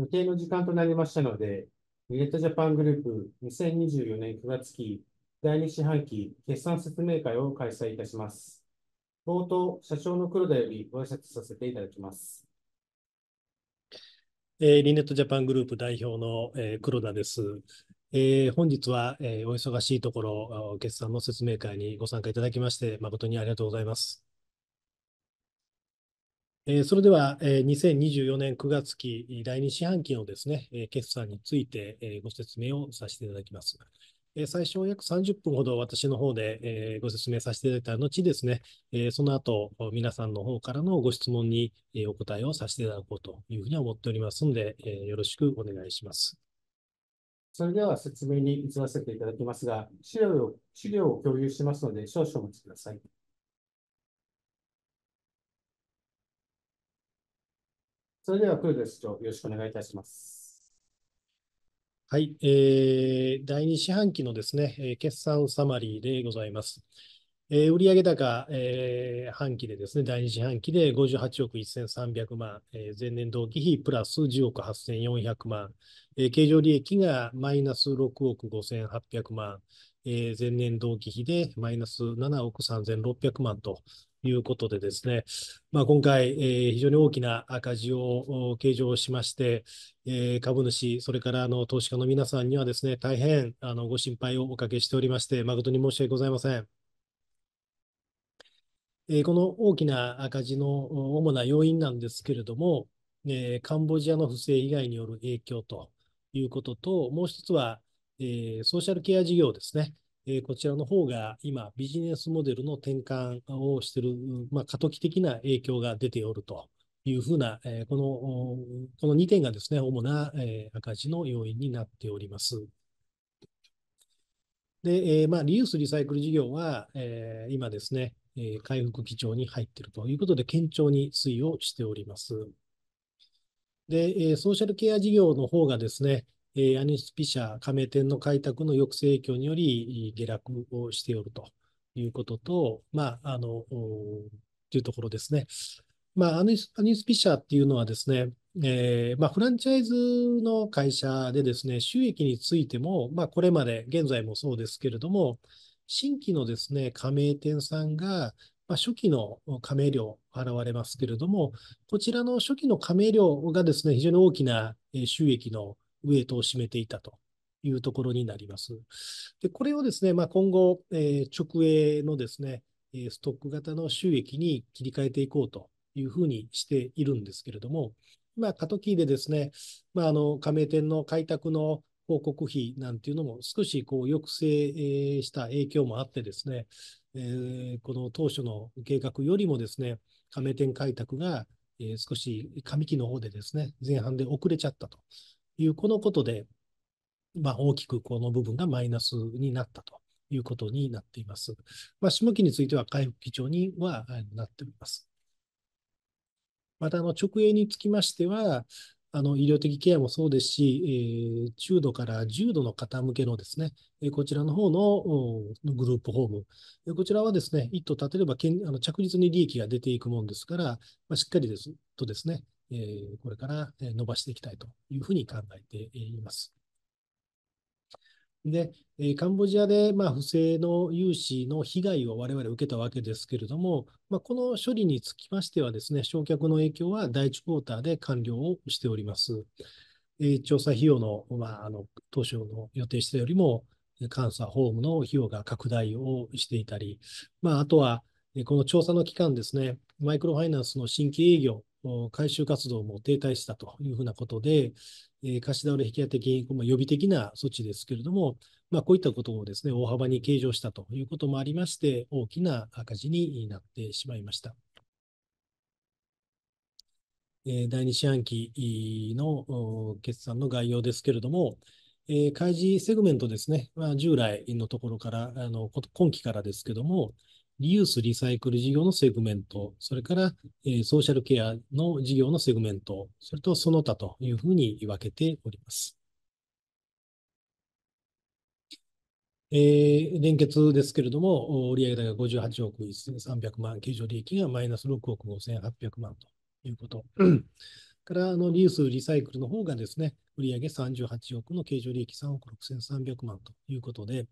予定の時間となりましたので、ウィレットジャパングループ2024年9月期第2四半期決算説明会を開催いたします。冒頭、社長の黒田よりご挨拶させていただきます。ウィレットジャパングループ代表の黒田です。本日はお忙しいところ、決算の説明会にご参加いただきまして、誠にありがとうございます。えそれでは、え2024年9月期第2四半期のですね、え決算について、えご説明をさせていただきます。え最初約30分ほど私の方で、えご説明させていただいた後ですね、えその後皆さんの方からのご質問に、えお答えをさせていただこうというふうに思っておりますので、えよろしくお願いします。それでは説明に移らせていただきますが、資料資料を共有しますので少々お待ちください。それでは黒田市長、よろしくお願いいたします。はい、えー、第2四半期のですね、え決算サマリーでございます。えー、売上高、えー、半期でですね、第2四半期で58億1300万、えー、前年同期比プラス10億8400万、えー、経常利益がマイナス6億5800万、えー、前年同期比でマイナス7億3600万と、いうことでですね、まあ、今回、えー、非常に大きな赤字を計上しまして、えー、株主、それからあの投資家の皆さんにはですね、大変あのご心配をおかけしておりまして、誠に申し訳ございません。えー、この大きな赤字の主な要因なんですけれども、えー、カンボジアの不正被害による影響ということと、もう一つは、えー、ソーシャルケア事業ですね。えこちらの方が今、ビジネスモデルの転換をしている、まあ、過渡期的な影響が出ておるというふうな、えこのこの2点がですね、主な、え赤字の要因になっております。で、えまあ、リユース・リサイクル事業は、え今ですね、え回復基調に入っているということで、堅調に推移をしております。で、ソーシャルケア事業の方がですね、えー、アニスピ社加盟店の開拓の抑制影響により下落をしておるということと、まあ、あの、というところですね。まあ、アニスアニスピ社っていうのはですね、えーまあ、フランチャイズの会社でですね、収益についても、まあ、これまで、現在もそうですけれども、新規のですね、加盟店さんが、まあ、初期の加盟料払われますけれども、こちらの初期の加盟料がですね、非常に大きな収益のウェイトを占めていたというところになります。で、これをですね、まあ、今後、えー、直営のですね、ストック型の収益に切り替えていこうというふうにしているんですけれども、まあ、過渡期でですね、まあ、あの加盟店の開拓の報告費なんていうのも少しこう抑制した影響もあってですね、えー、この当初の計画よりもですね、加盟店開拓が少し上期の方でですね、前半で遅れちゃったというこのことで、まあ、大きくこの部分がマイナスになったということになっています。まあ、下期については回復基調にはなっております。また、あの直営につきましては、あの医療的ケアもそうですし、えー、中度から重度の方向けのですね、えー、こちらの方のグループホーム、えー、こちらはですね、一途立てればけんあの着実に利益が出ていくものですから、まあ、しっかりですとですね、えこれから伸ばしていきたいというふうに考えています。で、カンボジアで、ま不正の融資の被害を我々受けたわけですけれども、まこの処理につきましてはですね、焼却の影響は第1クォーターで完了をしております。え調査費用の,、まあ、あの当初の予定したよりも、監査、ホームの費用が拡大をしていたり、まあ、あとは、この調査の期間ですね、マイクロファイナンスの新規営業回収活動も停滞したというふうなことで、え貸し倒れ引き当て金、まあ、予備的な措置ですけれども、まあ、こういったことをですね、大幅に計上したということもありまして、大きな赤字になってしまいました。第2四半期の決算の概要ですけれども、開示セグメントですね、まあ、従来のところから、あの今期からですけれども、リユース・リサイクル事業のセグメント、それから、えー、ソーシャルケアの事業のセグメント、それとその他というふうに分けております。えー、連結ですけれども、売上高が58億1300万、経常利益がマイナス6億5800万ということ。からあのリユース、リサイクルの方がですね、売上38億の経常利益3億6300万ということで、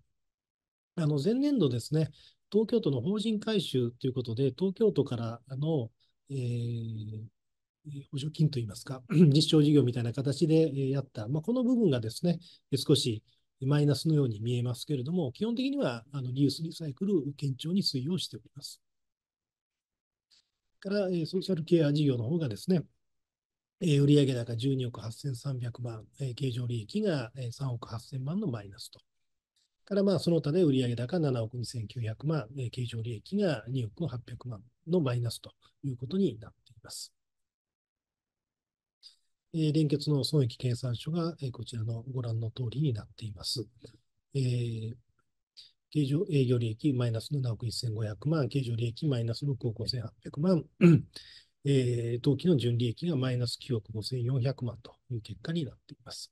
あの前年度ですね、東京都の法人改修ということで、東京都からの、えー、補助金といいますか、実 証事業みたいな形でやった、まあ、この部分がですね、少しマイナスのように見えますけれども、基本的にはあのリユース、リサイクル、堅調に推移をしております。から、ソーシャルケア事業の方がですね、売上高12億8300万、経常利益が3億8000万のマイナスと。からまあその他で売上高7億2900万、経常利益が2億800万のマイナスということになっています。連結の損益計算書がこちらのご覧の通りになっています。えー、経常営業利益マイナス7億1500万、経常利益マイナス6億5800万、えー、当期の純利益がマイナス9億5400万という結果になっています。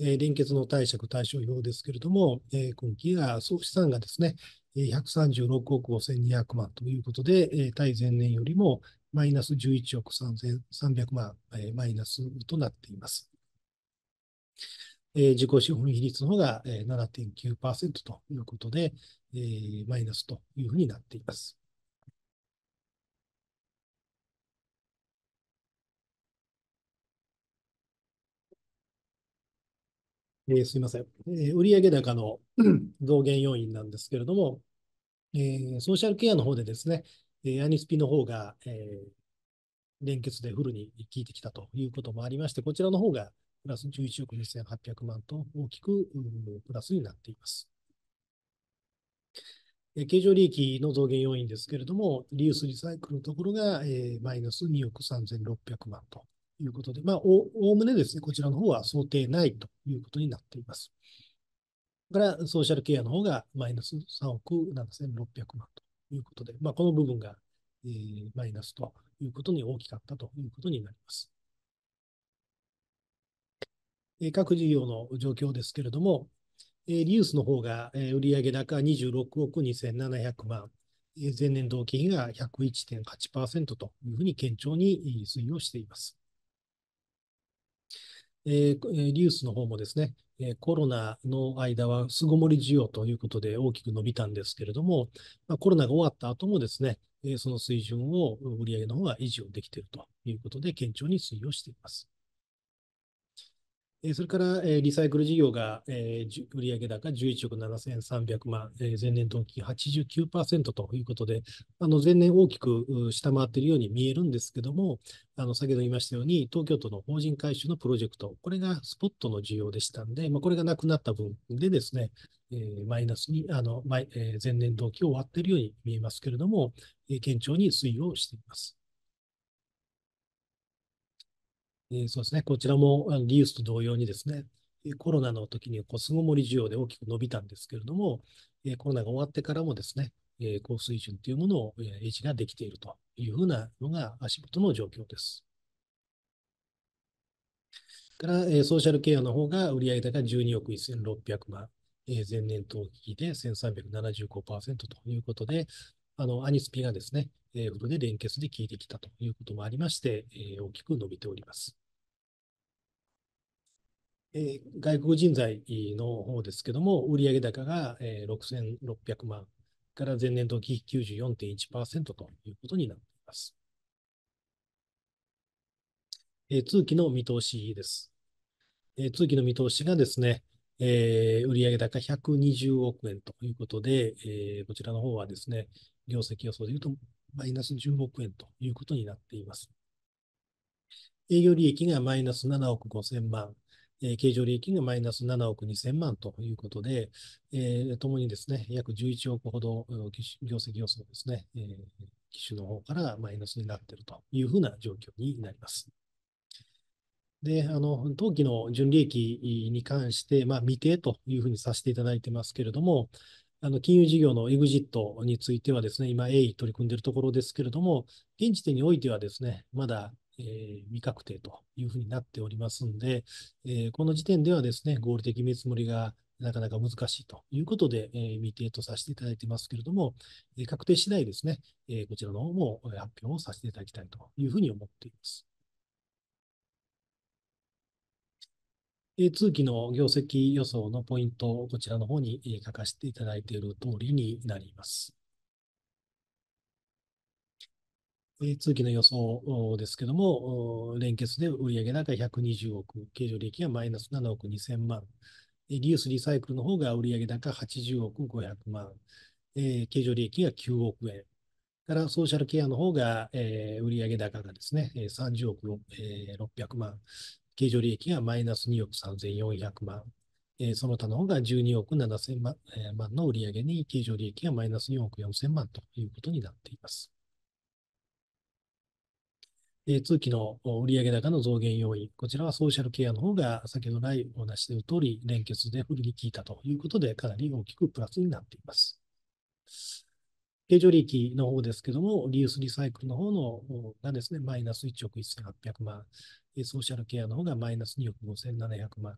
えー、連結の貸借対照表ですけれども、えー、今期が総資産がですね、136億5200万ということで、えー、対前年よりもマイナス11億3300万、えー、マイナスとなっています。えー、自己資本比率の方が7.9%ということで、えー、マイナスというふうになっています。えー、すみません、えー、売上高の増減要因なんですけれども、えー、ソーシャルケアの方でですね、えアニスピの方が、え連結でフルに効いてきたということもありまして、こちらの方がプラス11億2800万と大きくプラスになっています。経常利益の増減要因ですけれども、リユースリサイクルのところが、えー、マイナス2億3600万と。いうことで、まあ、おおむねですね、こちらの方は想定ないということになっています。から、ソーシャルケアの方がマイナス3億7600万ということで、まあ、この部分が、えー、マイナスということに大きかったということになります。えー、各事業の状況ですけれども、えー、リユースの方が、えー、売上高26億2700万、前年同期比が101.8%というふうに堅調に推移をしています。えー、リユースの方もですね、えコロナの間は巣ごもり需要ということで大きく伸びたんですけれども、まあ、コロナが終わった後もですね、えその水準を売り上げの方は維持をできているということで、堅調に推移をしています。それからリサイクル事業が売上高11億7300万、前年同期89%ということで、あの前年大きく下回っているように見えるんですけども、あの先ほど言いましたように、東京都の法人回収のプロジェクト、これがスポットの需要でしたんで、まあ、これがなくなった分でですね、えマイナスに、あの前年同期を割っているように見えますけれども、え堅調に推移をしています。えそうですね。こちらもリユースと同様にですね、コロナの時にこう巣ごもり需要で大きく伸びたんですけれども、えコロナが終わってからもですね、え高水準というものを維持ができているというふうなのが足元の状況です。から、えソーシャルケアの方が売上高12億1600万、え前年当期で1375%ということで、あの、アニスピがですね、えー、フルで連結で効いてきたということもありまして、えー、大きく伸びております。えー、外国人材の方ですけども、売上高が、えー、6600万から前年同期比94.1%ということになっています。えー、通期の見通しです。えー、通期の見通しがですね、えー、売上高120億円ということで、えー、こちらの方はですね、業績予想でいうとマイナス10億円ということになっています。営業利益がマイナス7億5000万え経常利益がマイナス7億2000万ということで、えともにですね、約11億ほど業績予想ですね、えー、機種の方からマイナスになっているというふうな状況になります。で、あの、当期の純利益に関して、まあ、未定というふうにさせていただいてますけれども、あの、金融事業のエグジットについてはですね、今、鋭意取り組んでいるところですけれども、現時点においてはですね、まだえー、未確定というふうになっておりますので、えー、この時点ではですね、合理的見積もりがなかなか難しいということで、えー、未定とさせていただいてますけれども、えー、確定次第ですね、えー、こちらの方も発表をさせていただきたいというふうに思っています。えー、通期の業績予想のポイントをこちらの方に書かせていただいている通りになります。通期の予想ですけども、連結で売上高120億、経常利益がマイナス7億2000万。リユースリサイクルの方が売上高80億500万、経常利益が9億円。から、ソーシャルケアの方が売上高がですね、30億600万、経常利益がマイナス2億3400万。その他の方が12億7000万の売上に経常利益がマイナス4億4000万ということになっています。え通期の売上高の増減要因、こちらはソーシャルケアの方が先ほど来お話している通り、連結で振りに効いたということで、かなり大きくプラスになっています。経常利益の方ですけども、リユースリサイクルの方のがですね、マイナス1億1800万、ソーシャルケアの方がマイナス2億5700万、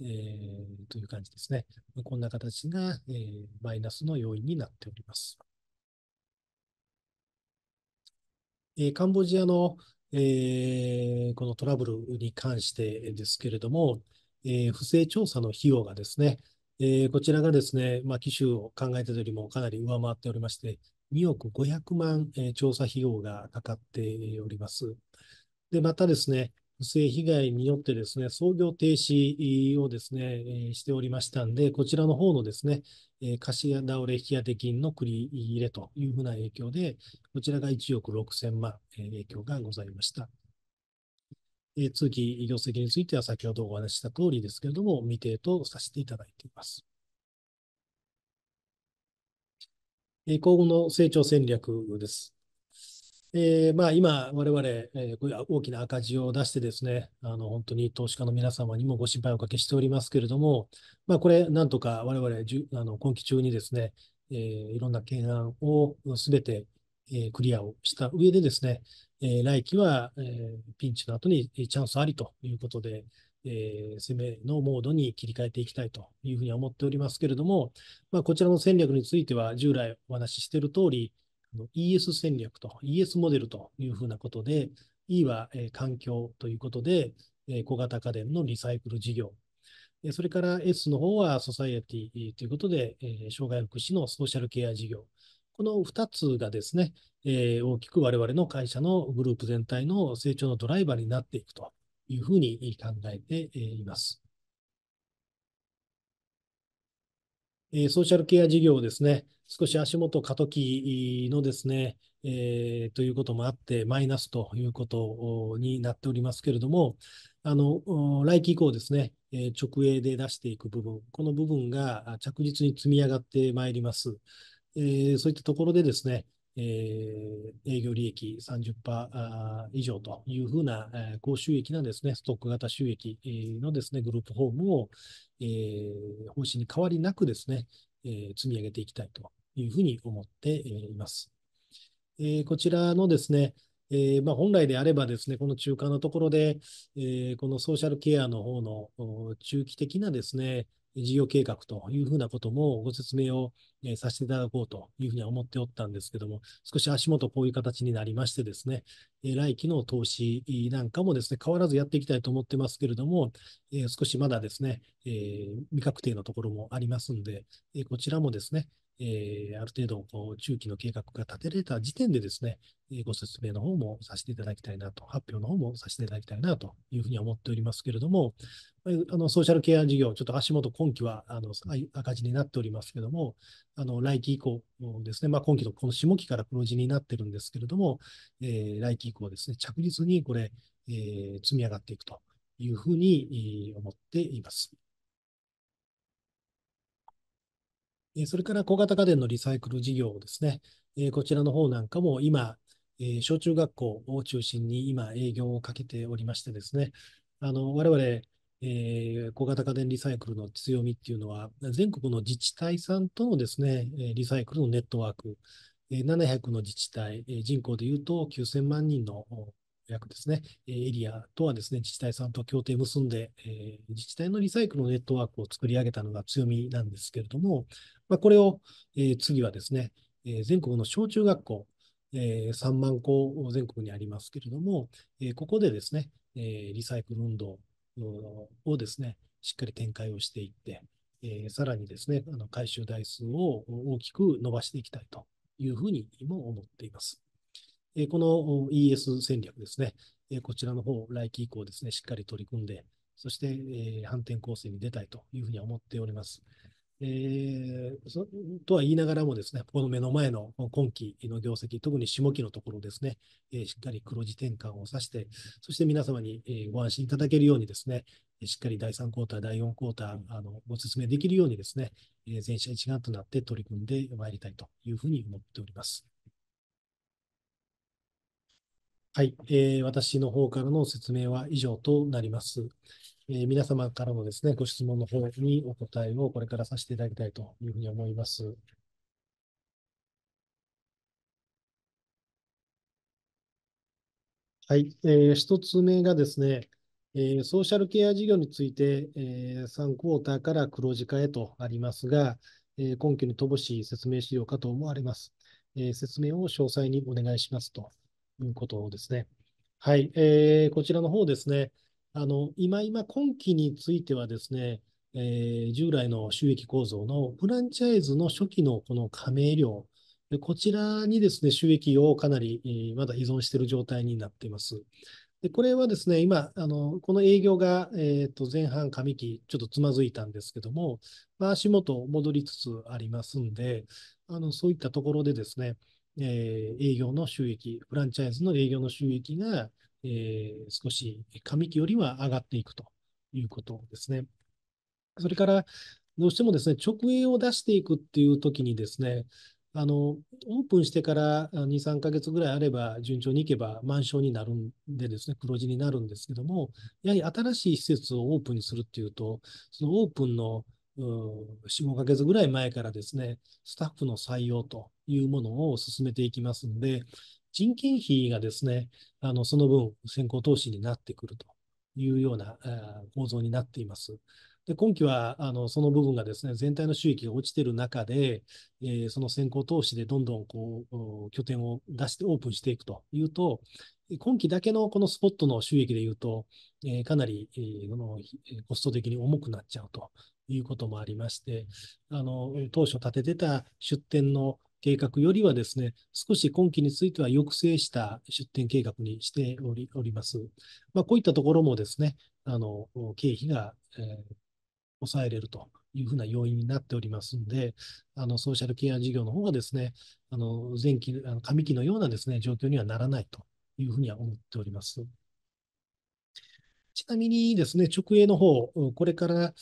えー、という感じですね。こんな形が、えー、マイナスの要因になっております。えカンボジアのえこのトラブルに関してですけれども、え不正調査の費用がですね、えこちらがですね、まあ、機種を考えたよりもかなり上回っておりまして、2億500万、え調査費用がかかっております。で、またですね、不正被害によってですね、操業停止をですね、しておりましたんで、こちらの方のですね、貸し倒れ引当金の繰り入れというふうな影響で、こちらが1億6000万影響がございました。通期業績については先ほどお話しした通りですけれども、未定とさせていただいています。今後の成長戦略です。えーまあ、今、我々、えー、大きな赤字を出してですね、あの本当に投資家の皆様にもご心配をおかけしておりますけれども、まあ、これ、なんとか我々じゅあの今期中にですね、えー、いろんな懸案をすべて、えー、クリアをした上でですね、えー、来期は、えー、ピンチの後にチャンスありということで、えー、攻めのモードに切り替えていきたいというふうに思っておりますけれども、まあ、こちらの戦略については、従来お話ししている通り、ES 戦略と ES モデルというふうなことで、E は、え環境ということで、え小型家電のリサイクル事業。えそれから S の方はソサイエティということで、え障害福祉のソーシャルケア事業。この2つがですね、え大きく我々の会社のグループ全体の成長のドライバーになっていくというふうに考えています。えソーシャルケア事業ですね、少し足元過渡期のですね、えー、ということもあって、マイナスということになっておりますけれども、あの来期以降ですね、え直営で出していく部分、この部分が着実に積み上がってまいります。えー、そういったところでですね、えー、営業利益30%以上というふうな、え高収益なですね、ストック型収益のですね、グループホームを、えー、方針に変わりなくですね、え積み上げていきたいというふうに思っています。えー、こちらのですね、えー、まあ、本来であればですね、この中間のところで、えー、このソーシャルケアの方の中期的なですね、事業計画というふうなこともご説明を、えさせていただこうというふうには思っておったんですけども、少し足元こういう形になりましてですね、え来期の投資なんかもですね、変わらずやっていきたいと思ってますけれども、え少しまだですね、え未確定のところもありますんで、えこちらもですね、えー、ある程度こう中期の計画が立てられた時点でですね、えー、ご説明の方もさせていただきたいなと、発表の方もさせていただきたいなというふうに思っておりますけれども、あのソーシャルケア事業、ちょっと足元、今期はあの赤字になっておりますけれども、あの来期以降ですね、まあ、今期のこの下期から黒字になってるんですけれども、えー、来期以降ですね、着実にこれ、え積み上がっていくというふうに思っています。それから小型家電のリサイクル事業ですね、こちらの方なんかも今、小中学校を中心に今営業をかけておりましてですね、あの我々、えー、小型家電リサイクルの強みっていうのは、全国の自治体さんとのですね、リサイクルのネットワーク、700の自治体、人口でいうと9000万人の約ですね、エリアとはですね、自治体さんと協定結んで、自治体のリサイクルのネットワークを作り上げたのが強みなんですけれども、まあ、これを、え次はですね、え全国の小中学校、え3万校全国にありますけれども、えここでですね、えリサイクル運動をですね、しっかり展開をしていって、えさらにですね、あの回収台数を大きく伸ばしていきたいというふうにも思っています。えこの ES 戦略ですね、えこちらの方、来期以降ですね、しっかり取り組んで、そして、え反転攻勢に出たいというふうに思っております。えそとは言いながらもですね、この目の前の今期の業績、特に下期のところですね、えしっかり黒字転換をさして、そして皆様に、えご安心いただけるようにですね、しっかり第3クォーター、第4クォーター、あのご説明できるようにですね、え全社一丸となって取り組んでまいりたいというふうに思っております。はい、えー、私の方からの説明は以上となります。え皆様からのですね、ご質問の方にお答えをこれからさせていただきたいというふうに思います。はい、えー、1つ目がですね、えー、ソーシャルケア事業について、えー、3クォーターから黒字化へとありますが、えー、根拠に乏しい説明資料かと思われます、え説明を詳細にお願いしますということですね。はい、えこちらの方ですね、あの今今、今期についてはですね、えー、従来の収益構造のフランチャイズの初期のこの加盟料、でこちらにですね、収益をかなり、まだ依存している状態になっています。でこれはですね、今、あのこの営業が、えー、と前半上期、ちょっとつまずいたんですけども、まあ、足元戻りつつありますんで、あのそういったところでですね、えー、営業の収益、フランチャイズの営業の収益が、えー、少し上期よりは上がっていくということですね。それから、どうしてもですね、直営を出していくっていう時にですね、あの、オープンしてから2、3ヶ月ぐらいあれば、順調にいけば満床になるんでですね、黒字になるんですけども、やはり新しい施設をオープンにするっていうと、そのオープンの4、5ヶ月ぐらい前からですね、スタッフの採用というものを進めていきますんで、人件費がですね、あのその分先行投資になってくるというような、構造になっています。で今期はあのその部分がですね全体の収益が落ちている中で、えー、その先行投資でどんどんこう拠点を出してオープンしていくというと、今期だけのこのスポットの収益でいうと、えー、かなり、えー、のコスト的に重くなっちゃうということもありまして、あの当初立ててた出店の計画よりはですね、少し今期については抑制した出店計画にしておりおります。まあ、こういったところもですね、あの経費が、えー、抑えれるというふうな要因になっておりますので、あのソーシャルケア事業の方がですね、あの前期、あの上期のようなですね状況にはならないというふうには思っております。ちなみにですね、直営の方、これから、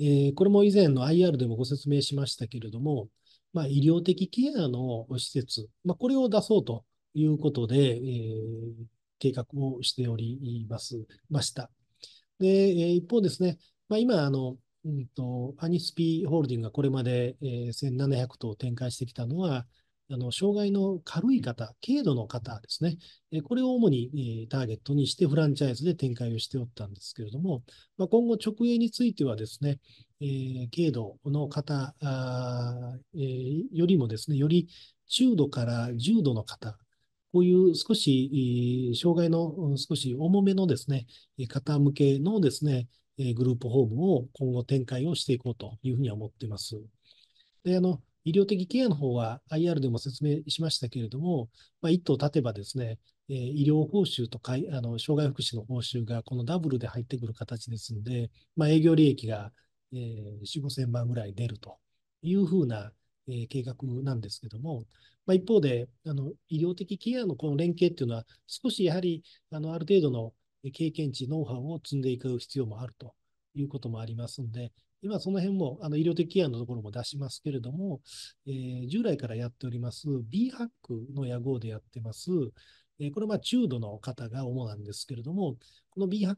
えー、これも以前の IR でもご説明しましたけれども、まあ、医療的ケアの施設、まあ、これを出そうということで、えー、計画をしておりますました。で、えー、一方ですね、まあ、今、あの、うんと、アニスピーホールディングがこれまで、えー、1700棟展開してきたのは、あの障害の軽い方、軽度の方ですね、これを主にターゲットにしてフランチャイズで展開をしておったんですけれども、まあ、今後、直営についてはですね、えー、軽度の方えー、よりもですね、より中度から重度の方、こういう少し、障害の少し重めのですね、方向けのですね、グループホームを今後展開をしていこうというふうには思っています。であの医療的ケアの方は IR でも説明しましたけれども、まあ、一頭立てばですね、えー、医療報酬とかあの障害福祉の報酬がこのダブルで入ってくる形ですので、まあ、営業利益が、えー、4、5000万ぐらい出るというふうな、えー、計画なんですけども、まあ、一方であの、医療的ケアのこの連携っていうのは、少しやはりあのある程度の経験値、ノウハウを積んでいく必要もあるということもありますので、今その辺もあの医療的ケアのところも出しますけれども、えー、従来からやっております BHAC の屋号でやってます、えー、これは中度の方が主なんですけれども、この BHAC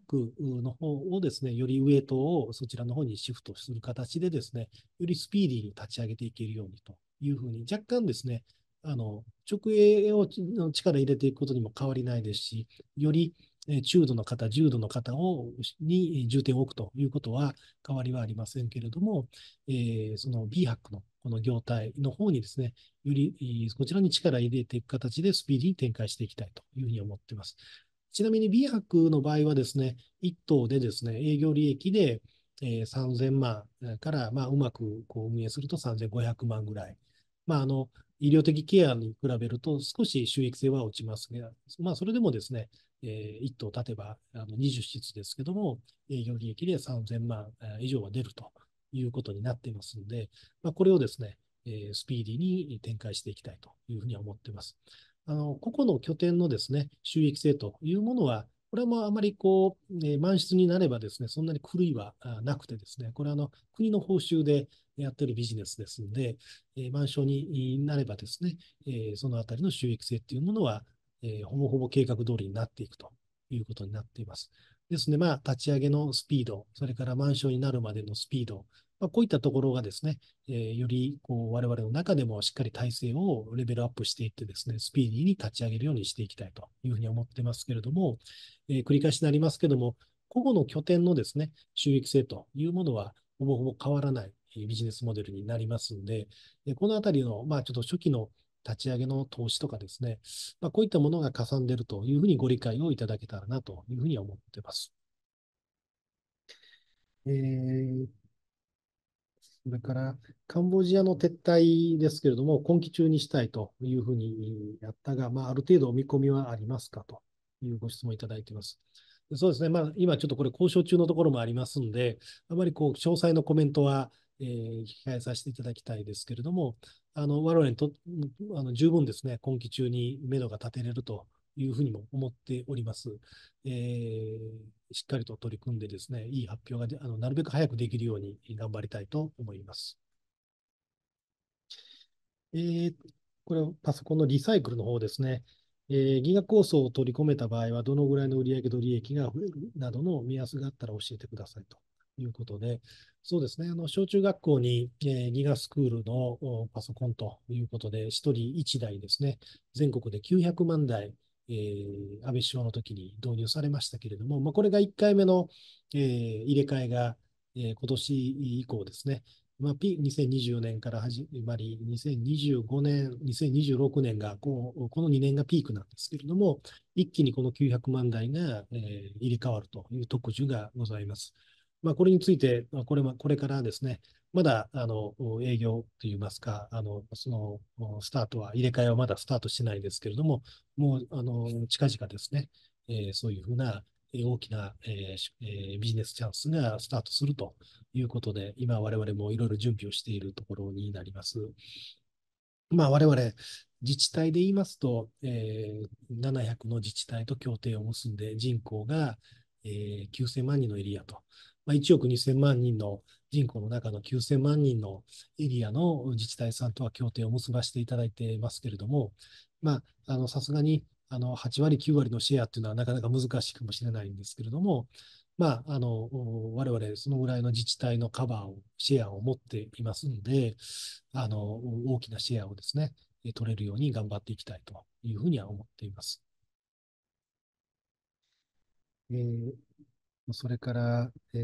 の方をですね、よりウエイトをそちらの方にシフトする形でですね、よりスピーディーに立ち上げていけるようにというふうに、若干ですね、あの直営を力入れていくことにも変わりないですし、より中度の方、重度の方をに重点を置くということは変わりはありませんけれども、えー、その BHAC のこの業態の方にですね、よりこちらに力を入れていく形でスピーディーに展開していきたいというふうに思っています。ちなみに BHAC の場合はですね、1棟でですね、営業利益で3000万から、まあ、うまくこう運営すると3500万ぐらい。まあ、あの医療的ケアに比べると少し収益性は落ちますが、まあ、それでもですね、一1棟建てばあの20室ですけども、営業利益で3000万以上は出るということになっていますので、まあ、これをですね、スピーディーに展開していきたいというふうに思っています。あの個々の拠点のですね収益性というものは、これもあまりこう、えー、満室になればですね、そんなに狂いはなくてですね、これはあの国の報酬でやってるビジネスですので、えー、満床になればですね、えー、そのあたりの収益性っていうものはえー、ほぼほぼ計画通りになっていくということになっています。ですね、まあ、立ち上げのスピード、それから満床になるまでのスピード、まあ、こういったところがですね、えー、よりこう我々の中でもしっかり体制をレベルアップしていってですね、スピーディーに立ち上げるようにしていきたいというふうに思ってますけれども、えー、繰り返しになりますけども、個々の拠点のですね、収益性というものはほぼほぼ変わらないビジネスモデルになりますので、このあたりの、まあ、ちょっと初期の立ち上げの投資とかですね、まあ、こういったものがかさんでるというふうにご理解をいただけたらなというふうに思っています。えー、それから、カンボジアの撤退ですけれども、今期中にしたいというふうにやったが、まあ、ある程度見込みはありますかというご質問いただいています。そうですね、まあ、今ちょっとこれ交渉中のところもありますんで、あまりこう詳細のコメントはえー、控えさせていただきたいですけれども、あの我々にとあの十分ですね、今期中に目処が立てれるというふうにも思っております。えー、しっかりと取り組んでですね、いい発表があのなるべく早くできるように頑張りたいと思います。えー、これはパソコンのリサイクルの方ですね。えー、ギガ構想を取り込めた場合は、どのぐらいの売上と利益が増えるなどの目安があったら教えてくださいと。いうことで、そうですね、あの小中学校に、えー、ギガスクールのパソコンということで、1人1台ですね、全国で900万台、えー、安倍首相の時に導入されましたけれども、まあ、これが1回目の、えー、入れ替えが、えー、今年以降ですね、まあ、2024年から始まり、2025年、2026年がこう、この2年がピークなんですけれども、一気にこの900万台が、えー、入れ替わるという特需がございます。まあ、これについて、これこれからですね、まだあの営業といいますか、あのそのスタートは、入れ替えはまだスタートしてないですけれども、もうあの近々ですね、えー、そういうふうな大きな、えー、ビジネスチャンスがスタートするということで、今、我々もいろいろ準備をしているところになります。まあ、我々、自治体で言いますと、えー、700の自治体と協定を結んで、人口が、えー、9000万人のエリアとまあ、1億2000万人の人口の中の9000万人のエリアの自治体さんとは協定を結ばせていただいていますけれども、さすがにあの8割、9割のシェアというのはなかなか難しいかもしれないんですけれども、まあ、あの我々そのぐらいの自治体のカバーを、シェアを持っていますので、あの大きなシェアをですね、取れるように頑張っていきたいというふうには思っています。えー、それから、えー、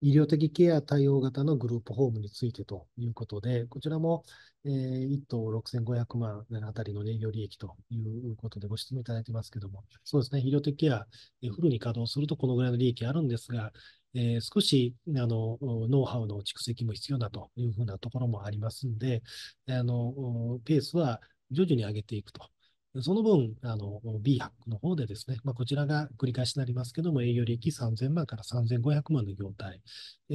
医療的ケア対応型のグループホームについてということで、こちらも、えー、1棟6500万あたりの営業利益ということでご質問いただいてますけども、そうですね、医療的ケア、えー、フルに稼働するとこのぐらいの利益あるんですが、えー、少しあのノウハウの蓄積も必要だというふうなところもありますんで、あのペースは徐々に上げていくとその分、あの、B クの方でですね、まあ、こちらが繰り返しになりますけども、営業利益3000万から3500万の業態。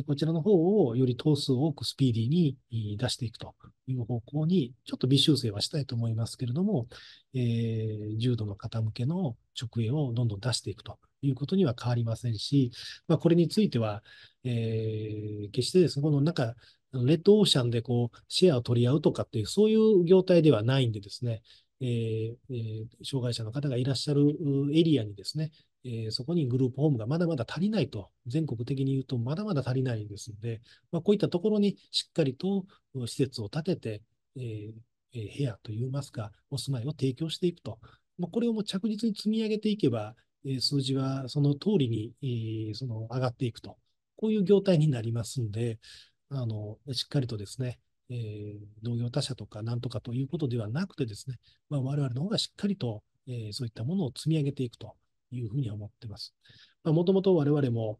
こちらの方をより頭数を多くスピーディーに出していくという方向に、ちょっと微修正はしたいと思いますけれども、えー、重度の方向けの直営をどんどん出していくということには変わりませんし、まあ、これについては、えー、決してですね、この中、レッドオーシャンでこう、シェアを取り合うとかっていう、そういう業態ではないんでですね、えー、障害者の方がいらっしゃるエリアにですね、えー、そこにグループホームがまだまだ足りないと、全国的に言うとまだまだ足りないですので、まあ、こういったところにしっかりと施設を建てて、えー、部屋といいますか、お住まいを提供していくと、まあ、これをもう着実に積み上げていけば、え数字はその通りに、えその上がっていくと、こういう業態になりますんで、あのしっかりとですね、えー、農業他社とかなんとかということではなくてですね、まあ、我々の方がしっかりと、えー、そういったものを積み上げていくというふうに思ってます。もともと我々も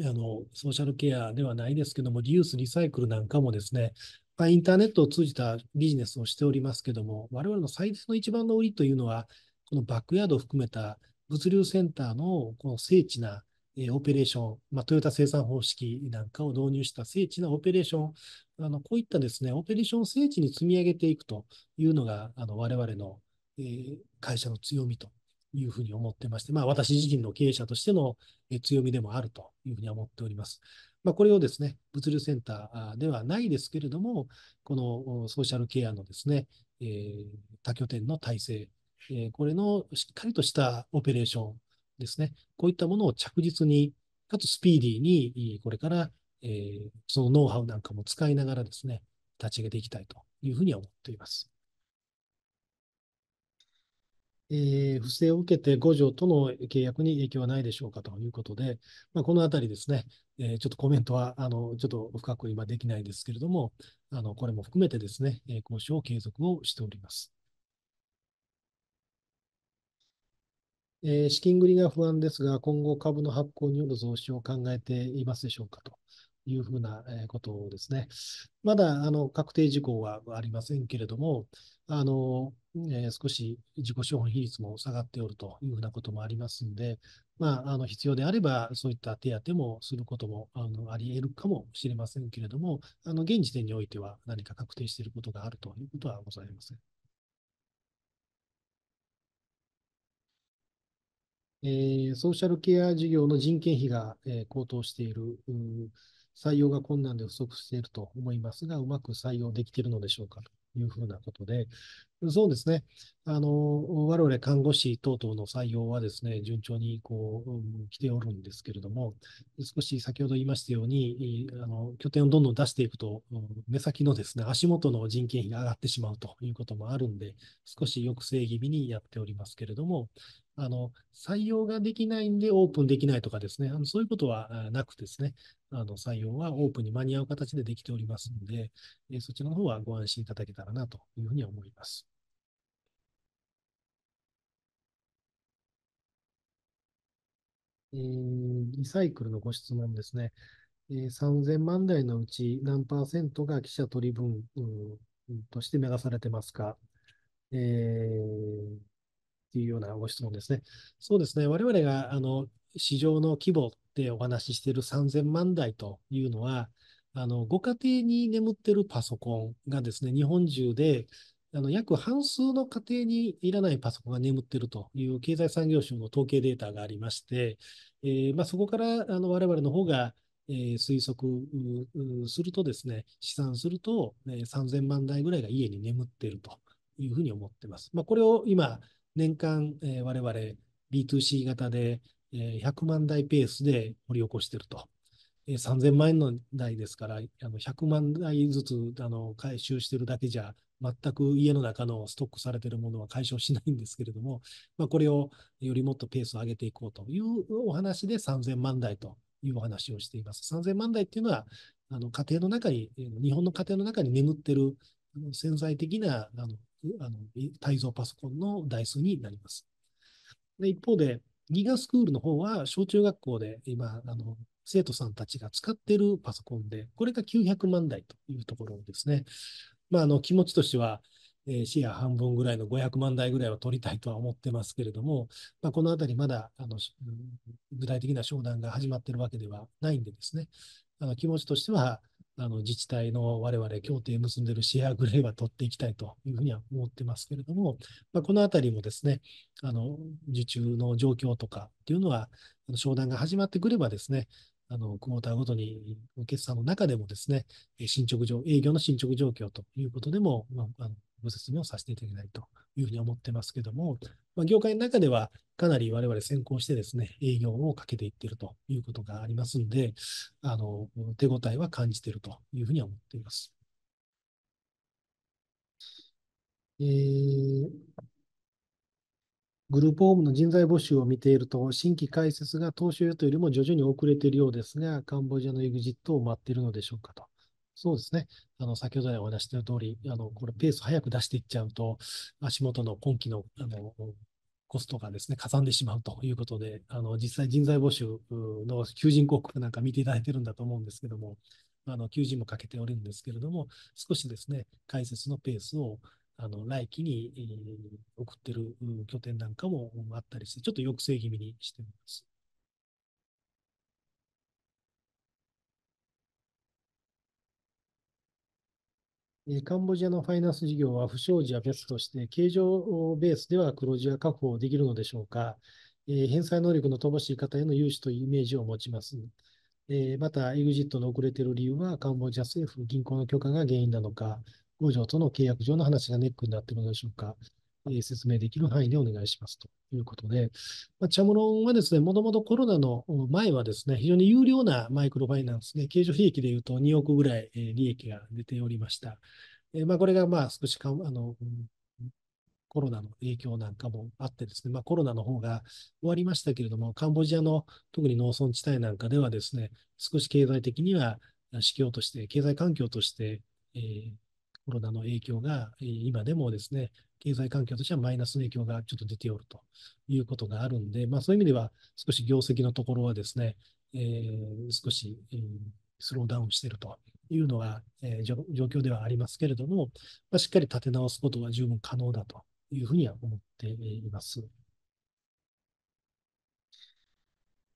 あのソーシャルケアではないですけども、リユース、リサイクルなんかもですね、まあ、インターネットを通じたビジネスをしておりますけども、我々の最大の一番の売りというのは、このバックヤードを含めた物流センターのこの精緻なえオペレーション、まあ、トヨタ生産方式なんかを導入した精緻なオペレーション、あのこういったですね、オペレーションを精緻に積み上げていくというのが、あの我々の、えー、会社の強みというふうに思ってまして、まあ、私自身の経営者としての、えー、強みでもあるというふうに思っております。まあ、これをですね、物流センターではないですけれども、このソーシャルケアのですね、えー、多拠点の体制、えこれのしっかりとしたオペレーション、ですね、こういったものを着実に、かつスピーディーに、これから、えー、そのノウハウなんかも使いながらですね、立ち上げていきたいというふうに思っています。えー、不正を受けて5条との契約に影響はないでしょうかということで、まあ、このあたりですね、えー、ちょっとコメントはあのちょっと深く今できないですけれども、あのこれも含めてですね、交渉を継続をしております。えー、資金繰りが不安ですが、今後株の発行による増資を考えていますでしょうかというふうなことですね。まだあの確定事項はありませんけれども、あのえー、少し自己資本比率も下がっておるというふうなこともありますんで、まあ、あの必要であれば、そういった手当もすることもあのあり得るかもしれませんけれども、あの現時点においては何か確定していることがあるということはございません。えー、ソーシャルケア事業の人件費が、えー、高騰している、採用が困難で不足していると思いますが、うまく採用できているのでしょうかというふうなことで、そうですね、あの我々看護師等々の採用はですね、順調にこう、うん、来ておるんですけれども、少し先ほど言いましたように、あの拠点をどんどん出していくと、うん、目先のですね、足元の人件費が上がってしまうということもあるんで、少し抑制気味にやっておりますけれども、あの、採用ができないんでオープンできないとかですね、あのそういうことはなくですね、あの、採用はオープンに間に合う形でできておりますので、えそちらの方はご安心いただけたらなというふうに思います。えー、リサイクルのご質問ですね。えー、3000万台のうち何パーセントが記者取り分、うん、として目指されてますか、えー、というようなご質問ですね。そうですね。我々が、あの、市場の規模でお話ししている3000万台というのは、あの、ご家庭に眠っているパソコンがですね、日本中で、あの、約半数の家庭にいらないパソコンが眠っているという経済産業省の統計データがありまして、えー、まあ、そこから、あの、我々の方が、え推測するとですね、試算すると、え3000万台ぐらいが家に眠っているというふうに思っています。まあ、これを今、年間、えー、我々 B2C 型で、えー、100万台ペースで掘り起こしていると。えー、3000万円の台ですから、あの100万台ずつあの回収しているだけじゃ、全く家の中のストックされているものは解消しないんですけれども、まあ、これをよりもっとペースを上げていこうというお話で3000万台というお話をしています。3000万台っていうのは、あの家庭の中に、日本の家庭の中に眠っている潜在的なあのあの、対蔵パソコンの台数になります。で一方で、ギガスクールの方は、小中学校で今、あの、生徒さんたちが使っているパソコンで、これが900万台というところですね。まあ、あの、気持ちとしては、えー、シェア半分ぐらいの500万台ぐらいは取りたいとは思ってますけれども、まあ、このあたりまだあの具体的な商談が始まっているわけではないんでですね、あの気持ちとしては、あの自治体の我々協定結んでるシェアグレーは取っていきたいというふうには思ってますけれども、まあ、このあたりもですね、あの受注の状況とかっていうのは、あの商談が始まってくればですね、あのクォーターごとに決算の中でもですね、進捗状、営業の進捗状況ということでも、まあ、あのご説明をさせていただきたいというふうに思ってますけども、まあ、業界の中ではかなり我々先行してですね、営業をかけていってるということがありますんで、あの、手応えは感じているというふうに思っています。えー、グループホームの人材募集を見ていると、新規開設が当初予定よりも徐々に遅れているようですが、カンボジアのエグジットを待っているのでしょうかと。そうですね。あの、先ほどお話した通り、あの、これペース早く出していっちゃうと、足元の今期の、あの、コストがですね、かさんでしまうということで、あの、実際人材募集の求人広告なんか見ていただいてるんだと思うんですけども、あの、求人もかけておるんですけれども、少しですね、解説のペースを、あの、来期に、送ってる拠点なんかもあったりして、ちょっと抑制気味にしています。カンボジアのファイナンス事業は不祥事は別として、経常ベースでは黒字は確保できるのでしょうか、えー、返済能力の乏しい方への融資というイメージを持ちます。えー、また、エグジットの遅れている理由は、カンボジア政府、銀行の許可が原因なのか、工場との契約上の話がネックになっているのでしょうか。説明できる範囲でお願いしますということで、まあ、チャムロンはですね、もともとコロナの前はですね、非常に有料なマイクロファイナンスで、経常利益でいうと2億ぐらい利益が出ておりました。えまあ、これがまあ少しかあのコロナの影響なんかもあってですね、まあ、コロナの方が終わりましたけれども、カンボジアの特に農村地帯なんかではですね、少し経済的には市況として、経済環境として、えー、コロナの影響が今でもですね、経済環境としてはマイナスの影響がちょっと出ておるということがあるんで、まあ、そういう意味では少し業績のところはですね、えー、少し、えー、スローダウンしているというのが、えー、状況ではありますけれども、まあ、しっかり立て直すことは十分可能だというふうには思っています。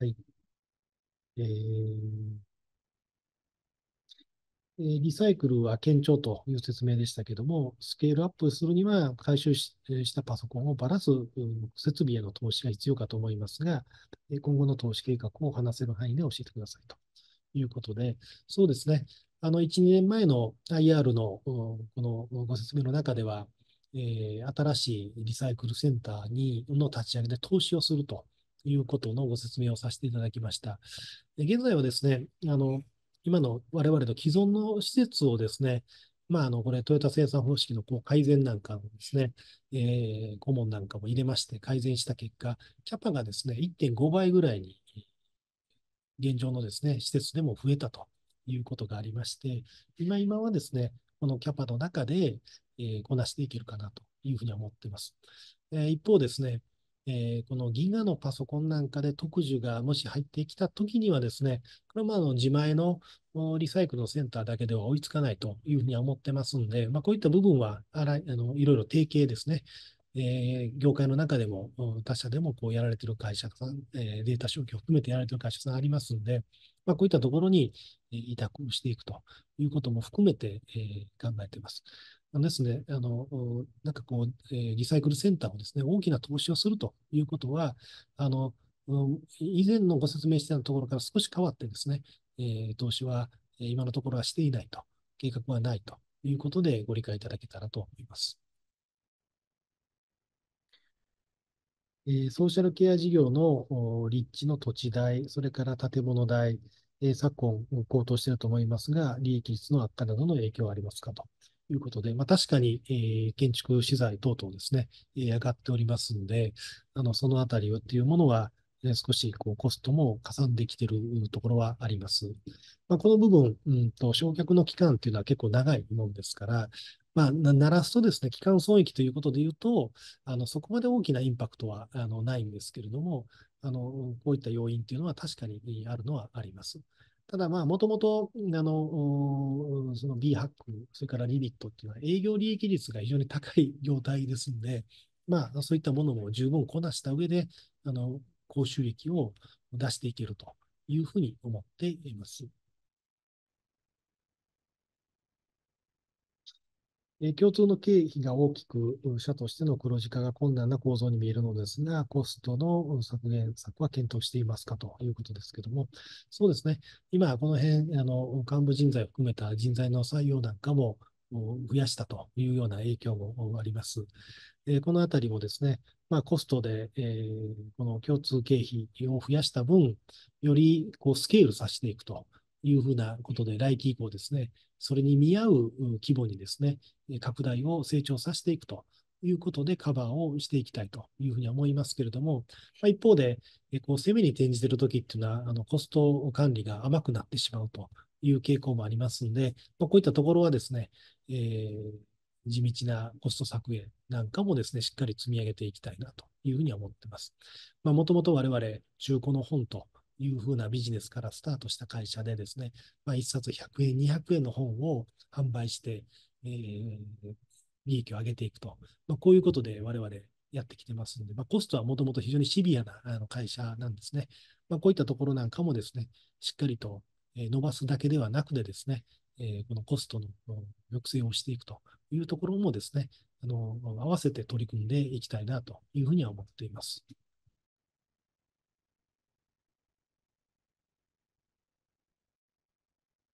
はい。えーリサイクルは堅調という説明でしたけども、スケールアップするには回収したパソコンをばらす設備への投資が必要かと思いますが、今後の投資計画を話せる範囲で教えてくださいということで、そうですね、あの1、2年前の IR のこのご説明の中では、えー、新しいリサイクルセンターにの立ち上げで投資をするということのご説明をさせていただきました。現在はですね、あの今の我々の既存の施設をですね、まあ、あの、これ、トヨタ生産方式のこう改善なんかをですね、えー、顧問なんかも入れまして改善した結果、キャパがですね、1.5倍ぐらいに、現状のですね、施設でも増えたということがありまして、今、今はですね、このキャパの中で、えー、こなしていけるかなというふうに思っています。えー、一方ですね、えー、このギガのパソコンなんかで特需がもし入ってきたときにはですね、これはまあの自前のリサイクルのセンターだけでは追いつかないというふうには思ってますんで、まあ、こういった部分はあらあのいろいろ提携ですね、えー、業界の中でも他社でもこうやられてる会社さん、えー、データ消去を含めてやられてる会社さんありますんで、まあ、こういったところに委託をしていくということも含めて、えー、考えています。ですね、あの、なんかこう、えー、リサイクルセンターをですね、大きな投資をするということは、あの、以前のご説明したところから少し変わってですね、えー、投資は今のところはしていないと、計画はないということでご理解いただけたらと思います。えー、ソーシャルケア事業の立地の土地代、それから建物代、えー、昨今高騰していると思いますが、利益率の悪化などの影響はありますかと。いうことで、まあ、確かに、えー、建築資材等々ですね、えー、上がっておりますので、あのそのあたりっていうものは、え少しこうコストもかさんできているところはあります。まあ、この部分、うんと、焼却の期間っていうのは結構長いものですから、まあ、鳴らすとですね、基幹損益ということで言うと、あのそこまで大きなインパクトはあのないんですけれども、あのこういった要因というのは確かにあるのはあります。ただまあ、もともと、あの、その B ハック、それからリビットっていうのは営業利益率が非常に高い業態ですんで、まあ、そういったものも十分こなした上で、あの、高収益を出していけるというふうに思っています。共通の経費が大きく社としての黒字化が困難な構造に見えるのですが、コストの削減策は検討していますかということですけども、そうですね、今、この辺あの、幹部人材を含めた人材の採用なんかも増やしたというような影響もあります。このあたりもですね、まあ、コストで、えー、この共通経費を増やした分、よりこうスケールさせていくというふうなことで、来期以降ですね、それに見合う規模にですね、拡大を成長させていくということでカバーをしていきたいというふうに思いますけれども、まあ、一方で、こう攻めに転じているときっていうのは、あのコスト管理が甘くなってしまうという傾向もありますので、まあ、こういったところはですね、えー、地道なコスト削減なんかもですね、しっかり積み上げていきたいなというふうに思ってます。まあ、もともと我々、中古の本というふうなビジネスからスタートした会社でですね、まあ、1冊100円、200円の本を販売して、えー、利益を上げていくと、まあ、こういうことで我々やってきてますので、まあ、コストはもともと非常にシビアなあの会社なんですね。まあ、こういったところなんかもですね、しっかりと伸ばすだけではなくてですね、えこのコストの抑制をしていくというところもですね、あの合わせて取り組んでいきたいなというふうには思っています。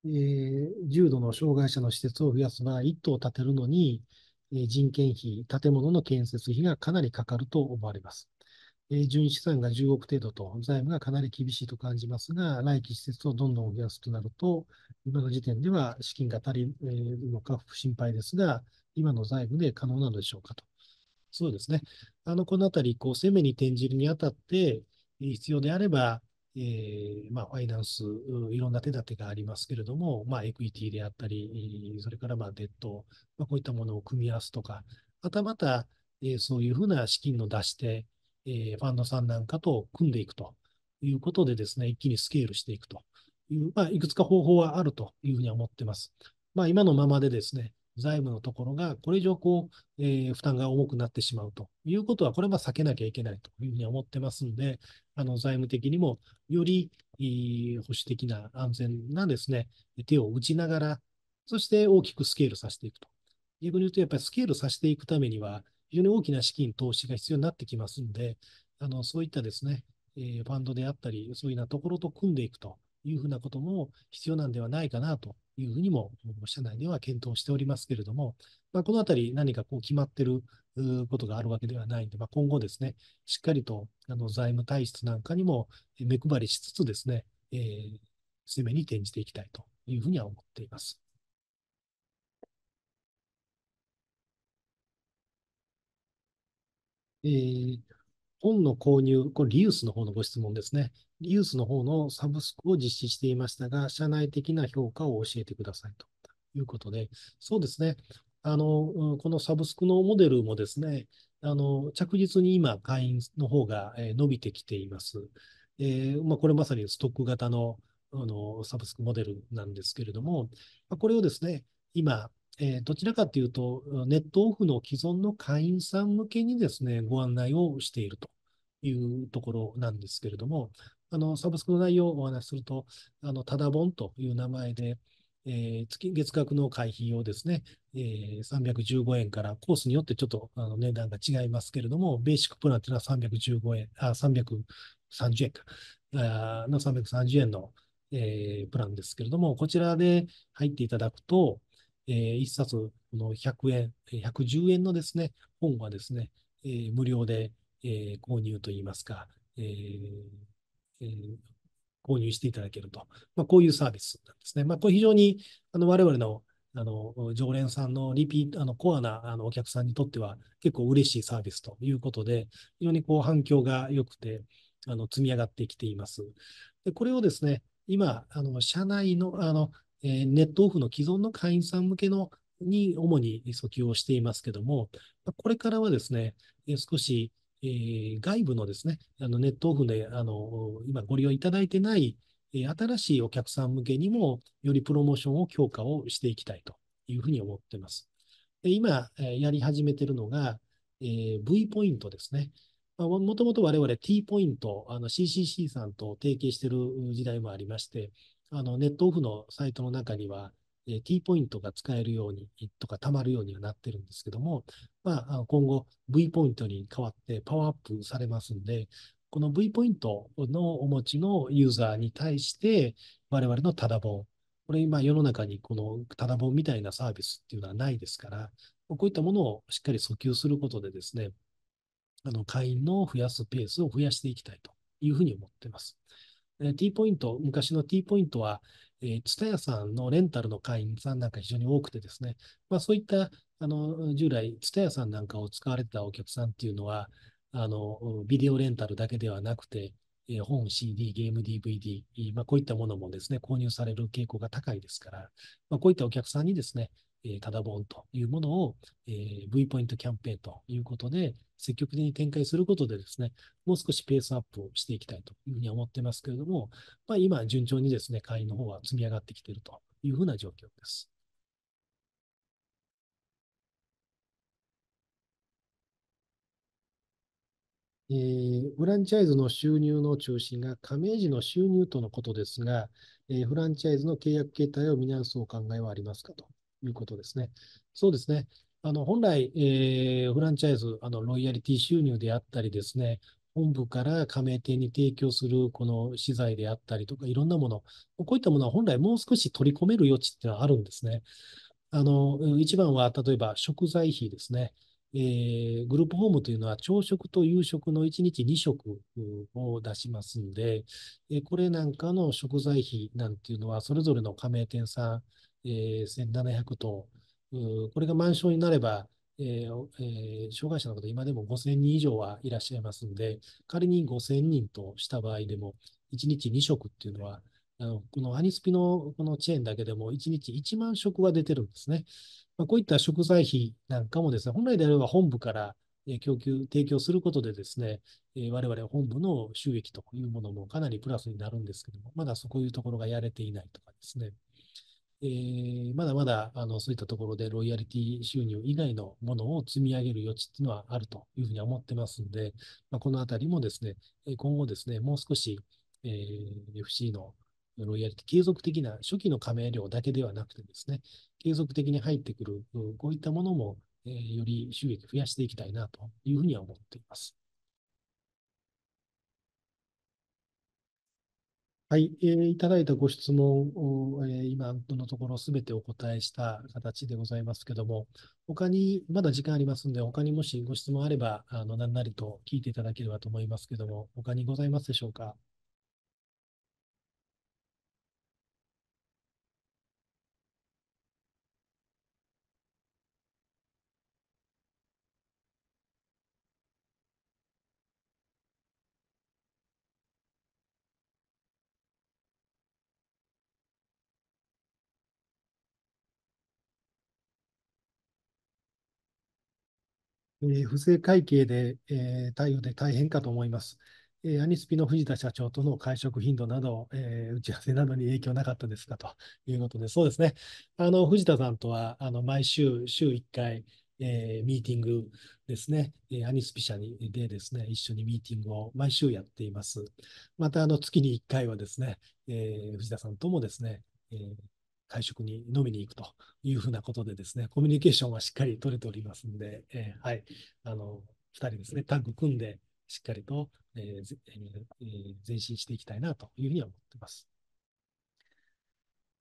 えー、重度の障害者の施設を増やすのは、1棟建てるのに、えー、人件費、建物の建設費がかなりかかると思われます。えー、純資産が10億程度と、財務がかなり厳しいと感じますが、来期施設をどんどん増やすとなると、今の時点では資金が足りるのか不心配ですが、今の財務で可能なのでしょうかと。そうですね。あの、このあたり、こう、攻めに転じるにあたって、必要であれば、えーまあ、ファイナンス、いろんな手立てがありますけれども、まあ、エクイティであったり、それからまあデッド、まあ、こういったものを組み合わすとか、またまた、えー、そういうふうな資金の出して、えー、ファンドさんなんかと組んでいくということでですね、一気にスケールしていくという、まあ、いくつか方法はあるというふうに思ってます。まあ、今のままでですね、財務のところが、これ以上こう、えー、負担が重くなってしまうということは、これは避けなきゃいけないというふうに思ってますので、あの財務的にもより、保守的な安全なですね、手を打ちながら、そして大きくスケールさせていくと。逆に言うと、やっぱりスケールさせていくためには、非常に大きな資金、投資が必要になってきますので、あのそういったですね、えー、ファンドであったり、そういうようなところと組んでいくというふうなことも必要なんではないかなというふうにも、社内では検討しておりますけれども、まあ、このあたり何かこう決まっていることがあるわけではないので、まあ、今後ですね、しっかりとあの財務体質なんかにも目配りしつつですね、えー、攻めに転じていきたいというふうには思っています。えー、本の購入、これ、リユースの方のご質問ですね。ユースの方のサブスクを実施していましたが、社内的な評価を教えてくださいということで、そうですね、あのこのサブスクのモデルもですね、あの着実に今、会員の方が伸びてきています。えー、まあ、これまさにストック型のあのサブスクモデルなんですけれども、これをですね、今、えどちらかというと、ネットオフの既存の会員さん向けにですね、ご案内をしているというところなんですけれども、あの、サブスクの内容をお話しすると、あの、ただ本という名前で、えー、月月額の会費をですね、えー、315円から、コースによってちょっとあの値段が違いますけれども、ベーシックプランというのは315円、あ、330円か、あの330円の、えー、プランですけれども、こちらで入っていただくと、えー、1冊の100円、110円のですね、本はですね、えー、無料で、えー、購入といいますか、えー、えー、購入していただけると。まあ、こういうサービスなんですね。まあ、これ非常に、あの、我々の、あの、常連さんのリピあの、コアな、あの、お客さんにとっては結構嬉しいサービスということで、非常にこう反響が良くて、あの、積み上がってきています。で、これをですね、今、あの、社内の、あの、えー、ネットオフの既存の会員さん向けのに主に訴求をしていますけども、これからはですね、少しえー、外部のですね、あのネットオフで、あの、今ご利用いただいてない、えー、新しいお客さん向けにも、よりプロモーションを強化をしていきたいというふうに思っています。で今、えー、やり始めているのが、えー、V ポイントですね。まあ、もともと我々 T ポイント、あの CCC さんと提携してる時代もありまして、あのネットオフのサイトの中には、え T ポイントが使えるようにとか、貯まるようにはなってるんですけども、まあ、今後 V ポイントに変わってパワーアップされますんで、この V ポイントのお持ちのユーザーに対して、我々のただ本、これ今世の中にこのただ本みたいなサービスっていうのはないですから、こういったものをしっかり訴求することでですね、あの会員の増やすペースを増やしていきたいというふうに思っています。T ポイント、昔の T ポイントは、えー、ツタヤさんのレンタルの会員さんなんか非常に多くてですね、まあ、そういったあの従来、ツタヤさんなんかを使われてたお客さんっていうのは、あのビデオレンタルだけではなくて、えー、本、CD、ゲーム、DVD、まあ、こういったものもですね購入される傾向が高いですから、まあ、こういったお客さんにですね、えー、ただボンというものを、えー、V ポイントキャンペーンということで、積極的に展開することでですね、もう少しペースアップをしていきたいというふうに思ってますけれども、まあ、今、順調にですね、会員の方は積み上がってきているというふうな状況です。えー、フランチャイズの収入の中心が加盟時の収入とのことですが、えー、フランチャイズの契約形態を見直すお考えはありますかと。いうことですね。そうですね。あの本来、えー、フランチャイズ、あのロイヤリティ収入であったりですね、本部から加盟店に提供するこの資材であったりとか、いろんなもの、こういったものは本来もう少し取り込める余地っていうのはあるんですね。あの一番は例えば食材費ですね。えー、グループホームというのは朝食と夕食の1日2食を出しますんで、えー、これなんかの食材費なんていうのは、それぞれの加盟店さん1700これが満床になれば、障害者の方、今でも5000人以上はいらっしゃいますので、仮に5000人とした場合でも、1日2食っていうのは、このアニスピのこのチェーンだけでも1日1万食は出てるんですね。こういった食材費なんかもですね、本来であれば本部から供給、提供することでですね、我々本部の収益というものもかなりプラスになるんですけども、まだそういうところがやれていないとかですね。えー、まだまだあのそういったところでロイヤリティ収入以外のものを積み上げる余地っていうのはあるというふうに思ってますんで、まあ、このあたりもですね、今後ですね、もう少し、えー、FC のロイヤリティ、継続的な初期の加盟料だけではなくてですね、継続的に入ってくる、こういったものも、えー、より収益増やしていきたいなというふうには思っています。はい、えー、いただいたご質問を、えー、今のところすべてお答えした形でございますけども、他に、まだ時間ありますので、他にもしご質問あれば、あの何なりと聞いていただければと思いますけども、他にございますでしょうか。不正会計で、えー、対応で大変かと思います。えー、アニスピの藤田社長との会食頻度など、えー、打ち合わせなどに影響なかったですかということで、そうですね。あの藤田さんとはあの毎週、週1回、えー、ミーティングですね、えー、アニスピ社にでですね、一緒にミーティングを毎週やっています。また、あの月に1回はですね、えー、藤田さんともですね、えー、会食に飲みに行くというふうなことでですね、コミュニケーションはしっかり取れておりますんで、えー、はい、あの、2人ですね、タッグ組んで、しっかりと、えーえー、前進していきたいなというふうに思っています。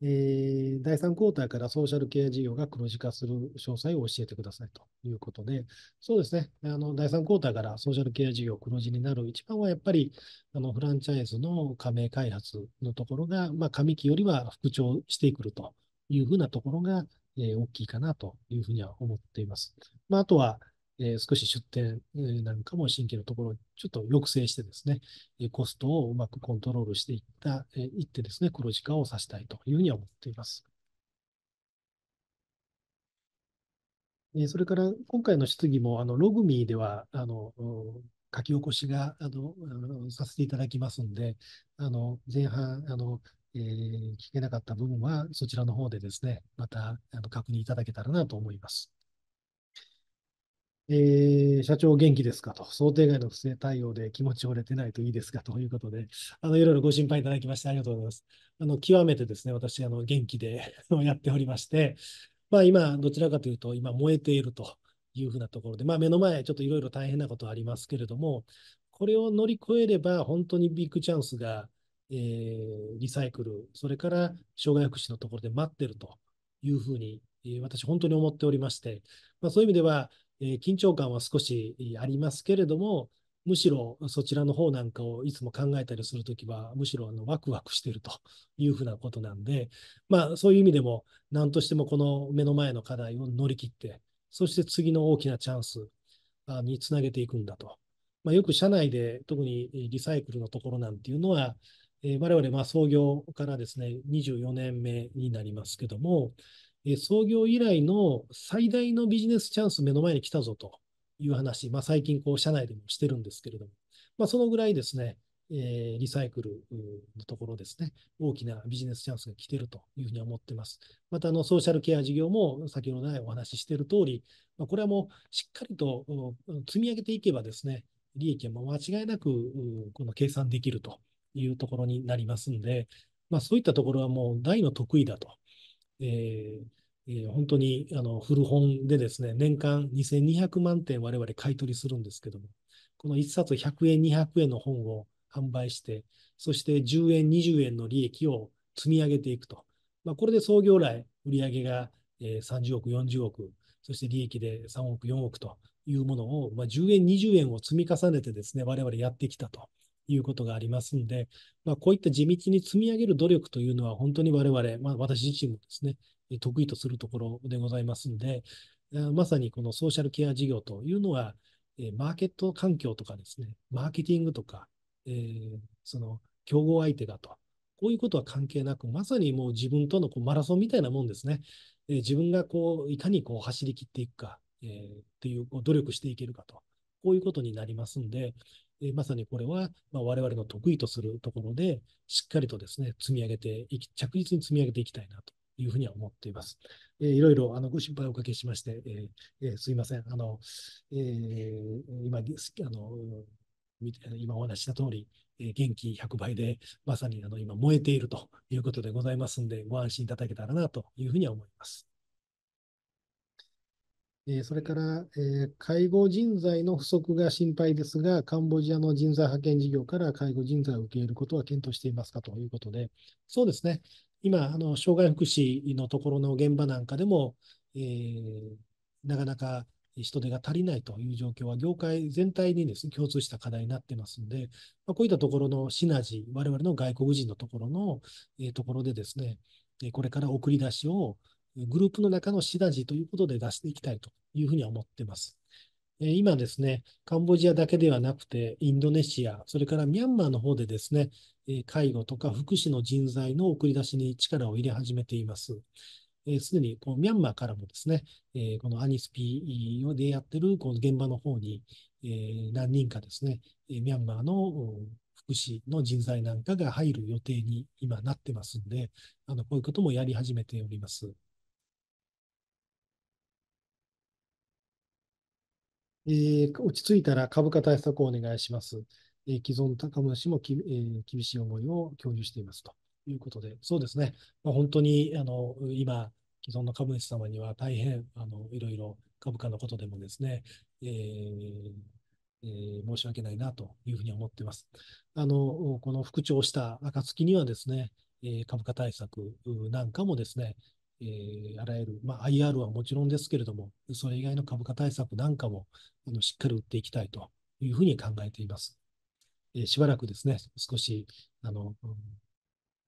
えー、第3クォーターからソーシャルケア事業が黒字化する詳細を教えてくださいということで、そうですね、あの第3クォーターからソーシャルケア事業黒字になる一番はやっぱりあのフランチャイズの加盟開発のところが、まあ、上期よりは復調してくるというふうなところが、えー、大きいかなというふうには思っています。まあ、あとは、えー、少し出店なんかも新規のところにちょっと抑制してですね、コストをうまくコントロールしていった、えー、いってですね、黒字化をさせたいというふうには思っています。えー、それから今回の質疑も、あのログミーでは、あの書き起こしがあのさせていただきますんで、あの前半あの、えー、聞けなかった部分はそちらの方でですね、またあの確認いただけたらなと思います。えー、社長元気ですかと、想定外の不正対応で気持ち折れてないといいですかということで、あのいろいろご心配いただきましてありがとうございます。あの極めてですね、私、あの元気で やっておりまして、まあ、今、どちらかというと、今燃えているというふうなところで、まあ、目の前、ちょっといろいろ大変なことありますけれども、これを乗り越えれば、本当にビッグチャンスが、えー、リサイクル、それから障害福祉のところで待ってるというふうに、えー、私、本当に思っておりまして、まあ、そういう意味では、え緊張感は少しありますけれども、むしろそちらの方なんかをいつも考えたりするときは、むしろあのワクワクしているというふうなことなんで、まあ、そういう意味でも、何としてもこの目の前の課題を乗り切って、そして次の大きなチャンスにつなげていくんだと。まあ、よく社内で特にリサイクルのところなんていうのは、えー、我々まあ創業からですね、24年目になりますけども、創業以来の最大のビジネスチャンス目の前に来たぞという話、まあ、最近こう社内でもしてるんですけれども、まあ、そのぐらいですね、えリサイクルのところですね、大きなビジネスチャンスが来てるというふうに思ってます。またあのソーシャルケア事業も先ほどお話ししている通り、まこれはもうしっかりと積み上げていけばですね、利益は間違いなくこの計算できるというところになりますんで、まあ、そういったところはもう大の得意だとえー、えー、本当にあの古本でですね、年間2200万点我々買い取りするんですけども、この1冊100円、200円の本を販売して、そして10円、20円の利益を積み上げていくと。まあ、これで創業来、売上が30億、40億、そして利益で3億、4億というものを、まあ、10円、20円を積み重ねてですね、我々やってきたと。いうことがありますんで、まあ、こういった地道に積み上げる努力というのは、本当に我々、まあ、私自身もですね、得意とするところでございますんで、まさにこのソーシャルケア事業というのは、マーケット環境とかですね、マーケティングとか、えー、その競合相手がと、こういうことは関係なく、まさにもう自分とのこうマラソンみたいなもんですね。えー、自分がこういかにこう走り切っていくか、えー、っていうこう努力していけるかと、こういうことになりますんで、えまさにこれは、まあ、我々の得意とするところで、しっかりとですね、積み上げていき、着実に積み上げていきたいなというふうには思っています。えー、いろいろあのご心配をおかけしまして、えーえー、すいません。あの、えー、今、あの、今お話した通り、え元気100倍で、まさにあの今燃えているということでございますんで、ご安心いただけたらなというふうには思います。えそれから、え介護人材の不足が心配ですが、カンボジアの人材派遣事業から介護人材を受け入れることは検討していますかということで、そうですね、今、あの障害福祉のところの現場なんかでも、えー、なかなか人手が足りないという状況は、業界全体にです、ね、共通した課題になってますので、まあ、こういったところのシナジー、我々の外国人のところの、えー、ところでですね、これから送り出しをグループの中のシダジーということで出していきたいというふうに思っています。今ですね、カンボジアだけではなくて、インドネシア、それからミャンマーの方でですね、介護とか福祉の人材の送り出しに力を入れ始めています。すでにこうミャンマーからもですね、このアニスピーでやってるこの現場の方に何人かですね、ミャンマーの福祉の人材なんかが入る予定に今なってますんで、あのこういうこともやり始めております。えー、落ち着いたら株価対策をお願いします。えー、既存株主もき、えー、厳しい思いを共有していますということで、そうですね、まあ、本当にあの今、既存の株主様には大変あのいろいろ株価のことでもですね、えーえー、申し訳ないなというふうに思っています。あのこの復調した暁にはですね、え株価対策なんかもですね、えー、あらゆる、まあ、IR はもちろんですけれども、それ以外の株価対策なんかもあのしっかり打っていきたいというふうに考えています。えー、しばらくですね、少しあの、うん、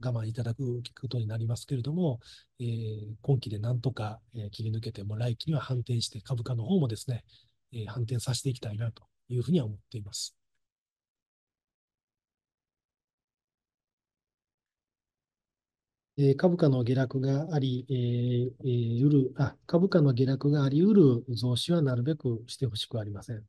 我慢いただくことになりますけれども、えー、今期でなんとか、え切り抜けても、来期には反転して、株価の方もですね、え反転させていきたいなというふうには思っています。え株価の下落があり、えー、るあ、株価の下落がありうる増資はなるべくしてほしくありません。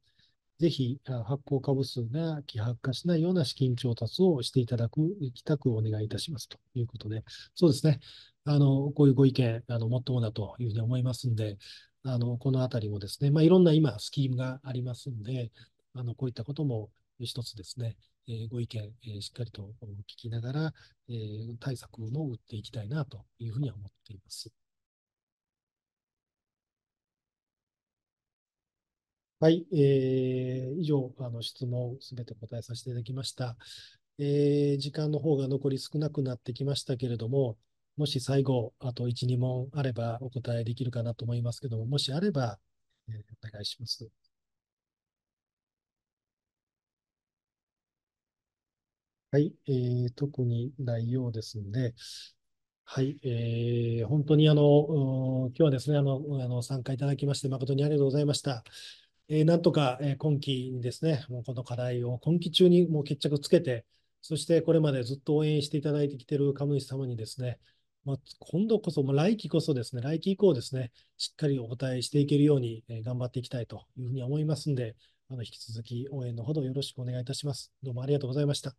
ぜひ発行株数が希薄化しないような資金調達をしていただく、きたくお願いいたしますということで、そうですね、あのこういうご意見、あのもっともだというふうに思いますんで、あのこのあたりもですね、まあ、いろんな今、スキームがありますんで、あのこういったことも一つですね、えご意見、えしっかりと聞きながら、え対策も打っていきたいなというふうには思っています。はい、えー、以上、あの質問すべて答えさせていただきました、えー、時間の方が残り少なくなってきましたけれども、もし最後、あと1、2問あればお答えできるかなと思いますけども、もしあれば、えー、お願いします。はい、えー、特にないようですので、はい、えー、本当にあの、今日はですね、あの、あの参加いただきまして、誠にありがとうございました。えー、なんとか、え今期にですね、もうこの課題を今期中にもう決着つけて、そしてこれまでずっと応援していただいてきている株主様にですね、まあ、今度こそ、まあ、来期こそですね、来期以降ですね、しっかりお答えしていけるように、え頑張っていきたいというふうに思いますんで、あの引き続き応援のほどよろしくお願いいたします。どうもありがとうございました。